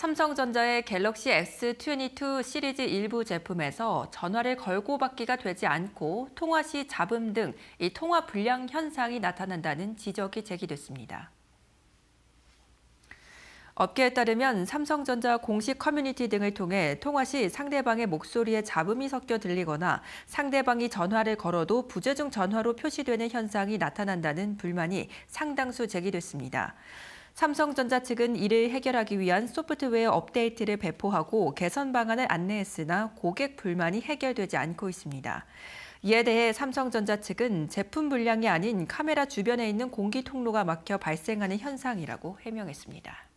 삼성전자의 갤럭시 S22 시리즈 일부 제품에서 전화를 걸고 받기가 되지 않고 통화 시 잡음 등 이 통화 불량 현상이 나타난다는 지적이 제기됐습니다. 업계에 따르면 삼성전자 공식 커뮤니티 등을 통해 통화 시 상대방의 목소리에 잡음이 섞여 들리거나 상대방이 전화를 걸어도 부재중 전화로 표시되는 현상이 나타난다는 불만이 상당수 제기됐습니다. 삼성전자 측은 이를 해결하기 위한 소프트웨어 업데이트를 배포하고 개선 방안을 안내했으나 고객 불만이 해결되지 않고 있습니다. 이에 대해 삼성전자 측은 제품 불량이 아닌 카메라 주변에 있는 공기 통로가 막혀 발생하는 현상이라고 해명했습니다.